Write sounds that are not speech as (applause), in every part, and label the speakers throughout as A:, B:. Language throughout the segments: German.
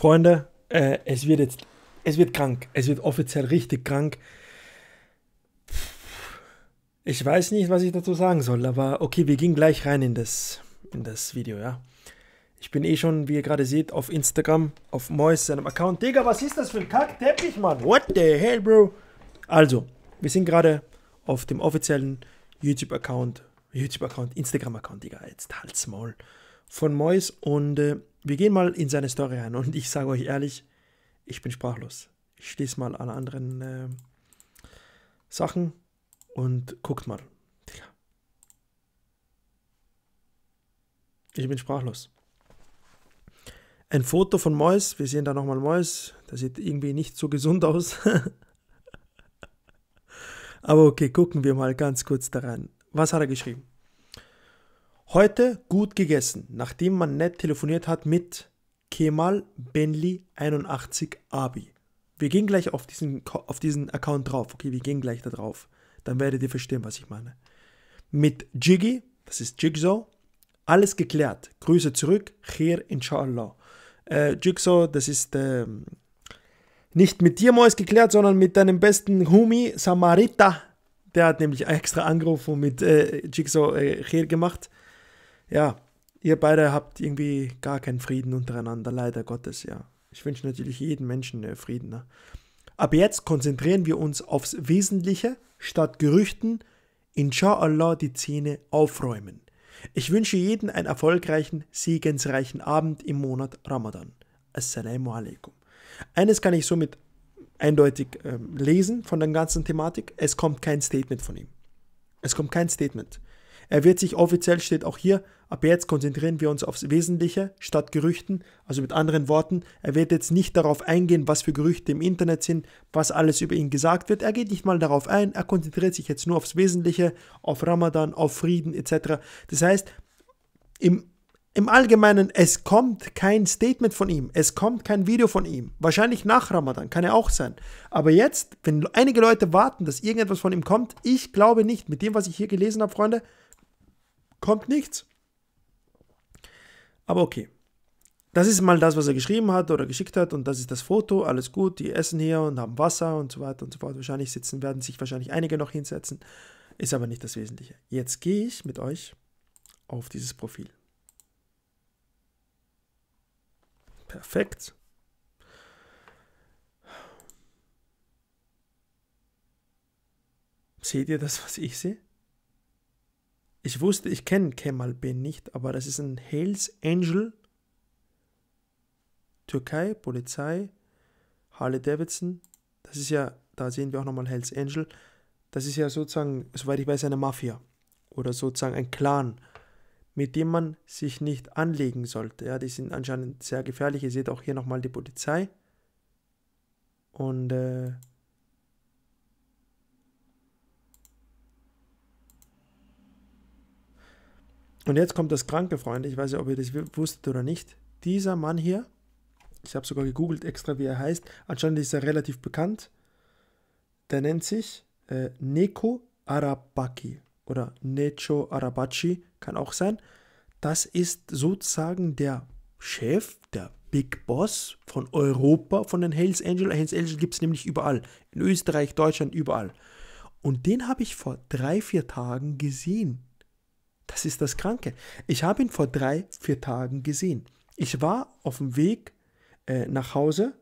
A: Freunde, äh, es wird jetzt, es wird krank. Es wird offiziell richtig krank. Ich weiß nicht, was ich dazu sagen soll, aber okay, wir gehen gleich rein in das, in das Video, ja. Ich bin eh schon, wie ihr gerade seht, auf Instagram, auf Mois, seinem Account. Digga, was ist das für ein Kackteppich, Mann? What the hell, Bro? Also, wir sind gerade auf dem offiziellen YouTube-Account, YouTube-Account, Instagram-Account, Digga, jetzt halt's Maul, von Mois. Und äh, wir gehen mal in seine Story ein und ich sage euch ehrlich, ich bin sprachlos. Ich schließe mal alle anderen äh, Sachen und guckt mal. Ich bin sprachlos. Ein Foto von Mois. Wir sehen da nochmal Mois. Der sieht irgendwie nicht so gesund aus. (laughs) Aber okay, gucken wir mal ganz kurz da rein. Was hat er geschrieben? Heute gut gegessen, nachdem man nett telefoniert hat mit Kemal Benli 81 Abi. Wir gehen gleich auf diesen, auf diesen Account drauf. Okay, wir gehen gleich da drauf. Dann werdet ihr verstehen, was ich meine. Mit Jiggy, das ist Jigsaw, alles geklärt. Grüße zurück, Khair inshallah. Äh, Jigsaw, das ist ähm, nicht mit dir, Mois, geklärt, sondern mit deinem besten Humi Samarita. Der hat nämlich extra angerufen und mit äh, Jigsaw äh, Khair gemacht ja, ihr beide habt irgendwie gar keinen Frieden untereinander, leider Gottes, ja. Ich wünsche natürlich jedem Menschen äh, Frieden. Ne? Aber jetzt konzentrieren wir uns aufs Wesentliche, statt Gerüchten, inshallah die Zähne aufräumen. Ich wünsche jeden einen erfolgreichen, segensreichen Abend im Monat Ramadan. Assalamu alaikum. Eines kann ich somit eindeutig ähm, lesen von der ganzen Thematik. Es kommt kein Statement von ihm. Es kommt kein Statement. Er wird sich offiziell, steht auch hier, ab jetzt konzentrieren wir uns aufs Wesentliche statt Gerüchten. Also mit anderen Worten, er wird jetzt nicht darauf eingehen, was für Gerüchte im Internet sind, was alles über ihn gesagt wird. Er geht nicht mal darauf ein, er konzentriert sich jetzt nur aufs Wesentliche, auf Ramadan, auf Frieden etc. Das heißt, im im Allgemeinen, es kommt kein Statement von ihm, es kommt kein Video von ihm. Wahrscheinlich nach Ramadan, kann er auch sein. Aber jetzt, wenn einige Leute warten, dass irgendetwas von ihm kommt, ich glaube nicht, mit dem, was ich hier gelesen habe, Freunde, kommt nichts. Aber okay. Das ist mal das, was er geschrieben hat oder geschickt hat und das ist das Foto. Alles gut, die essen hier und haben Wasser und so weiter und so fort. Wahrscheinlich sitzen, werden sich wahrscheinlich einige noch hinsetzen. Ist aber nicht das Wesentliche. Jetzt gehe ich mit euch auf dieses Profil. Perfekt. Seht ihr das, was ich sehe? Ich wusste, ich kenne Kemal Ben nicht, aber das ist ein Hells Angel. Türkei, Polizei, Harley Davidson. Das ist ja, da sehen wir auch nochmal Hells Angel. Das ist ja sozusagen, soweit ich weiß, eine Mafia oder sozusagen ein Clan, mit dem man sich nicht anlegen sollte. Ja, die sind anscheinend sehr gefährlich. Ihr seht auch hier nochmal die Polizei. Und äh, Und jetzt kommt das Kranke, Freunde. Ich weiß ja, ob ihr das wusstet oder nicht. Dieser Mann hier, ich habe sogar gegoogelt extra, wie er heißt. Anscheinend ist er relativ bekannt. Der nennt sich äh, Neko Arabaki oder Necho Arabachi, kann auch sein. Das ist sozusagen der Chef, der Big Boss von Europa, von den Hells Angels. Hells Angels gibt es nämlich überall. In Österreich, Deutschland, überall. Und den habe ich vor drei, vier Tagen gesehen das ist das Kranke. Ich habe ihn vor drei, vier Tagen gesehen. Ich war auf dem Weg äh, nach Hause,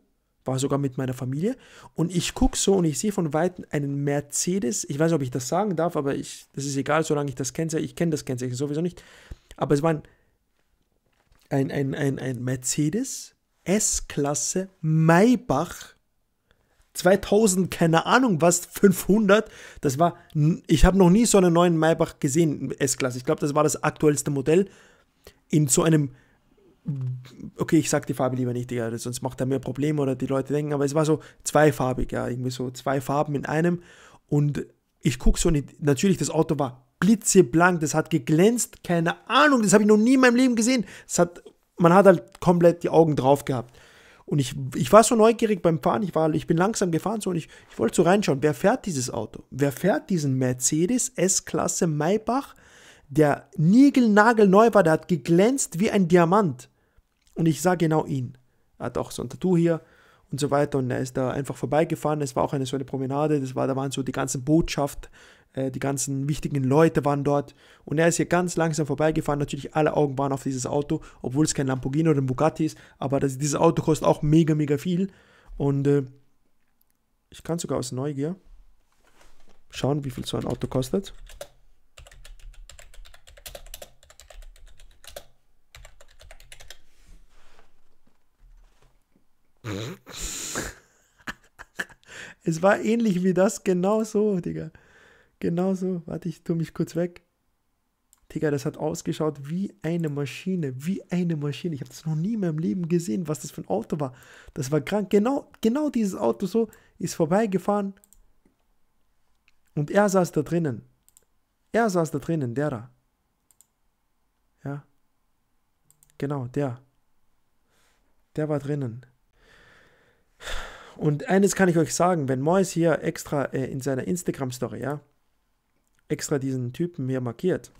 A: war sogar mit meiner Familie und ich gucke so und ich sehe von Weitem einen Mercedes. Ich weiß nicht, ob ich das sagen darf, aber ich, das ist egal, solange ich das kenne. ich kenne das Kennzeichen sowieso nicht. Aber es war ein, ein, ein, ein, ein Mercedes S-Klasse Maybach 2000, keine Ahnung was, 500. Das war, ich habe noch nie so einen neuen Maybach gesehen, S-Klasse. Ich glaube, das war das aktuellste Modell in so einem, okay, ich sag die Farbe lieber nicht, Digga, sonst macht er mehr Probleme oder die Leute denken, aber es war so zweifarbig, ja, irgendwie so zwei Farben in einem. Und ich gucke so, nicht, natürlich, das Auto war blitzeblank, das hat geglänzt, keine Ahnung, das habe ich noch nie in meinem Leben gesehen. Das hat, man hat halt komplett die Augen drauf gehabt. Und ich, ich war so neugierig beim Fahren, ich, war, ich bin langsam gefahren so und ich, ich wollte so reinschauen, wer fährt dieses Auto? Wer fährt diesen Mercedes S-Klasse Maybach, der niegelnagelneu war, der hat geglänzt wie ein Diamant. Und ich sah genau ihn. Er hat auch so ein Tattoo hier und so weiter und er ist da einfach vorbeigefahren. Es war auch eine so eine Promenade, das war, da waren so die ganzen Botschaft, äh, die ganzen wichtigen Leute waren dort. Und er ist hier ganz langsam vorbeigefahren. Natürlich alle Augen waren auf dieses Auto, obwohl es kein Lamborghini oder ein Bugatti ist. Aber das, dieses Auto kostet auch mega, mega viel. Und äh, ich kann sogar aus Neugier schauen, wie viel so ein Auto kostet. Mhm. (laughs) es war ähnlich wie das, genau so, Digga genauso. Warte, ich tue mich kurz weg. Digga, das hat ausgeschaut wie eine Maschine, wie eine Maschine. Ich habe das noch nie in meinem Leben gesehen, was das für ein Auto war. Das war krank. Genau, genau dieses Auto so ist vorbeigefahren. Und er saß da drinnen. Er saß da drinnen, der da. Ja. Genau, der. Der war drinnen. Und eines kann ich euch sagen, wenn Mois hier extra äh, in seiner Instagram-Story, ja, extra diesen Typen hier markiert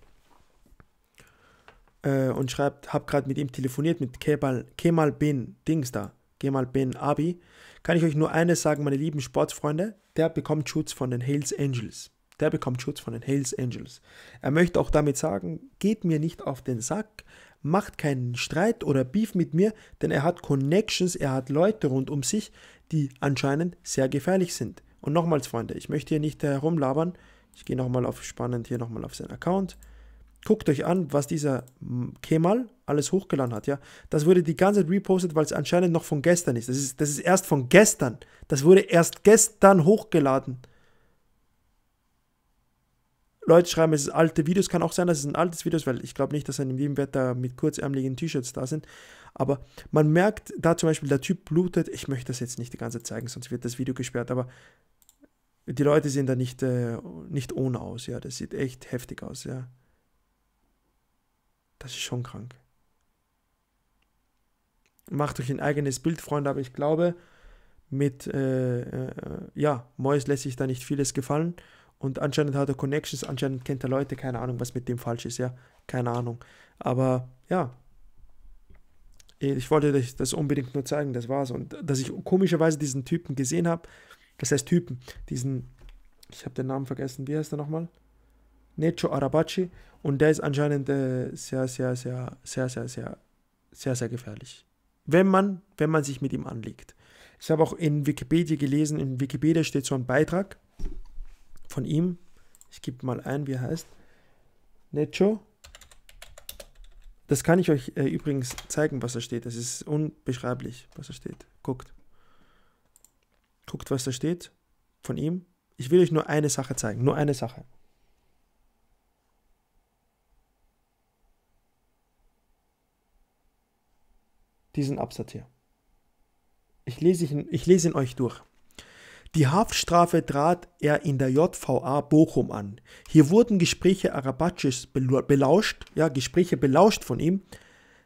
A: äh, und schreibt, hab gerade mit ihm telefoniert, mit Kemal, Kemal Bin Dings da, Kemal Bin Abi, kann ich euch nur eines sagen, meine lieben Sportsfreunde, der bekommt Schutz von den Hells Angels. Der bekommt Schutz von den Hells Angels. Er möchte auch damit sagen, geht mir nicht auf den Sack, macht keinen Streit oder Beef mit mir, denn er hat Connections, er hat Leute rund um sich, die anscheinend sehr gefährlich sind. Und nochmals, Freunde, ich möchte hier nicht herumlabern, äh, ich gehe nochmal auf spannend hier nochmal auf seinen Account. Guckt euch an, was dieser Kemal alles hochgeladen hat, ja. Das wurde die ganze Zeit repostet, weil es anscheinend noch von gestern ist. Das, ist. das ist erst von gestern. Das wurde erst gestern hochgeladen. Leute schreiben, es ist alte Videos. Kann auch sein, dass es ein altes Video ist, weil ich glaube nicht, dass ein im Wetter mit kurzärmeligen T-Shirts da sind. Aber man merkt da zum Beispiel, der Typ blutet. Ich möchte das jetzt nicht die ganze Zeit zeigen, sonst wird das Video gesperrt. Aber die Leute sehen da nicht, äh, nicht ohne aus, ja. Das sieht echt heftig aus, ja. Das ist schon krank. Macht euch ein eigenes Bild, Freunde, aber ich glaube, mit, äh, äh, ja, Mois lässt sich da nicht vieles gefallen. Und anscheinend hat er Connections, anscheinend kennt er Leute, keine Ahnung, was mit dem falsch ist, ja. Keine Ahnung. Aber ja, ich wollte euch das unbedingt nur zeigen, das war's. Und dass ich komischerweise diesen Typen gesehen habe, das heißt Typen, diesen, ich habe den Namen vergessen, wie heißt er nochmal? Necho Arabachi und der ist anscheinend äh, sehr, sehr, sehr, sehr, sehr, sehr, sehr, sehr gefährlich. Wenn man, wenn man sich mit ihm anlegt. Ich habe auch in Wikipedia gelesen, in Wikipedia steht so ein Beitrag von ihm. Ich gebe mal ein, wie er heißt. Necho. Das kann ich euch äh, übrigens zeigen, was da steht. Das ist unbeschreiblich, was da steht. Guckt. Guckt, was da steht von ihm. Ich will euch nur eine Sache zeigen, nur eine Sache. Diesen Absatz hier. Ich lese ihn, ich lese ihn euch durch. Die Haftstrafe trat er in der JVA Bochum an. Hier wurden Gespräche Arabatsches belauscht, ja, Gespräche belauscht von ihm,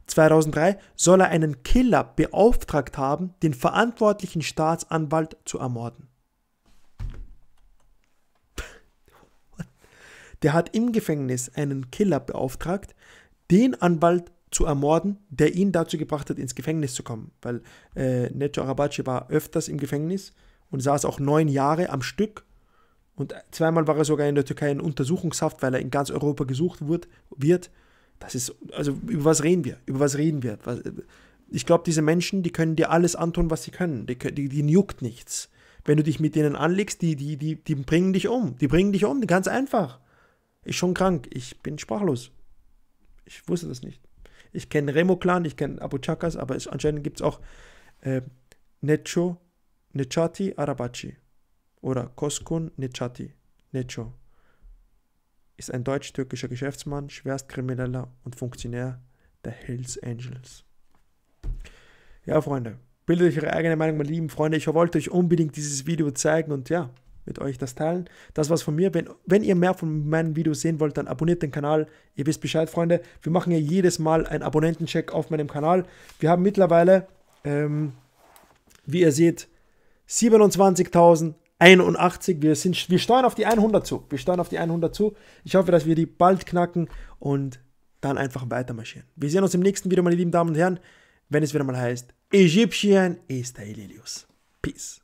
A: 2003 soll er einen Killer beauftragt haben, den verantwortlichen Staatsanwalt zu ermorden. Der hat im Gefängnis einen Killer beauftragt, den Anwalt zu ermorden, der ihn dazu gebracht hat, ins Gefängnis zu kommen. Weil äh, Necho Arabachi war öfters im Gefängnis und saß auch neun Jahre am Stück. Und zweimal war er sogar in der Türkei in Untersuchungshaft, weil er in ganz Europa gesucht wird das ist, also über was reden wir? Über was reden wir? ich glaube, diese Menschen, die können dir alles antun, was sie können. Die, die, die juckt nichts. Wenn du dich mit denen anlegst, die, die, die, die bringen dich um. Die bringen dich um, ganz einfach. Ist schon krank, ich bin sprachlos. Ich wusste das nicht. Ich kenne Remo-Clan, ich kenne Abu Chakas, aber es, anscheinend gibt es auch äh, Necho, Nechati, Arabachi. Oder Koskun, Nechati, Necho ist ein deutsch-türkischer Geschäftsmann, Schwerstkrimineller und Funktionär der Hills Angels. Ja, Freunde, bildet euch eure eigene Meinung, meine lieben Freunde. Ich wollte euch unbedingt dieses Video zeigen und ja, mit euch das teilen. Das war's von mir. Wenn, wenn ihr mehr von meinen Videos sehen wollt, dann abonniert den Kanal. Ihr wisst Bescheid, Freunde. Wir machen ja jedes Mal einen Abonnentencheck auf meinem Kanal. Wir haben mittlerweile, ähm, wie ihr seht, 27.000 81. Wir, sind, wir steuern auf die 100 zu. Wir steuern auf die 100 zu. Ich hoffe, dass wir die bald knacken und dann einfach weiter marschieren. Wir sehen uns im nächsten Video, meine lieben Damen und Herren, wenn es wieder mal heißt, Ägyptien ist Helilius. Peace.